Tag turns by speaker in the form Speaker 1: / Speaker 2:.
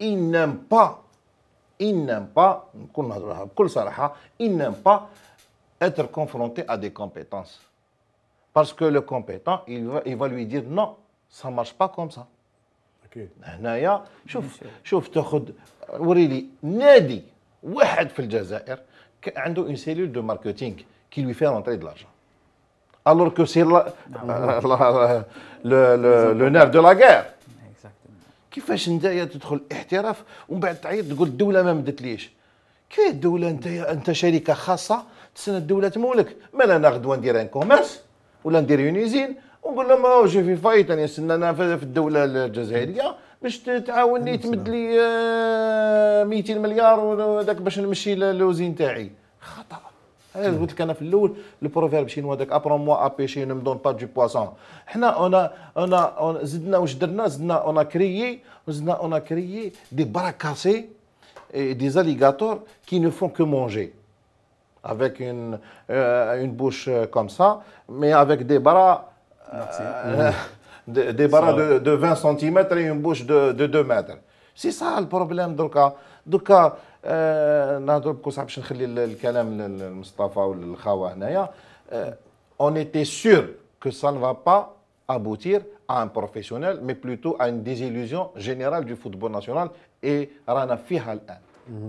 Speaker 1: Il n'aime pas, il n'aime pas, il n'aime pas être confronté à des compétences. Parce que le compétent, il va lui dire non, ça ne marche pas comme ça. il y a, a une cellule de marketing qui lui fait rentrer de l'argent. Alors que c'est le nerf de la guerre. كيفاش نتايا تدخل احتراف ومن بعد تعيط تقول الدوله ما مدتليش كيف الدوله نتايا انت شركه خاصه تسنى الدوله تمولك مالا انا غدوه ندير ان كوميرس ولا ندير يونيزين ونقول لهم راهو جي في فايت انا نستنى انا في الدوله الجزائريه باش تعاوني نعم. تمد لي 200 آه، مليار وداك باش نمشي للوزين تاعي خطأ Eh, mm. Le proverbe chinois, apprends-moi à pêcher, ne me donne pas du poisson. On a créé des barracassés et des alligators qui ne font que manger. Avec une euh, bouche euh, comme ça, mais avec des barras euh, mm. de 20 cm et une bouche de 2 mètres. سي سا البروبليم دركا دركا آه نهضروا بكل صح باش نخلي الكلام لمصطفى والخاوه هنايا اون ايتي سور كو سا نفا با ابوتير ان بروفيسيونيل مي بلوتو ان ديزيلوزيون جينيرال دو فوتبول ناسيونال اي رانا فيها الان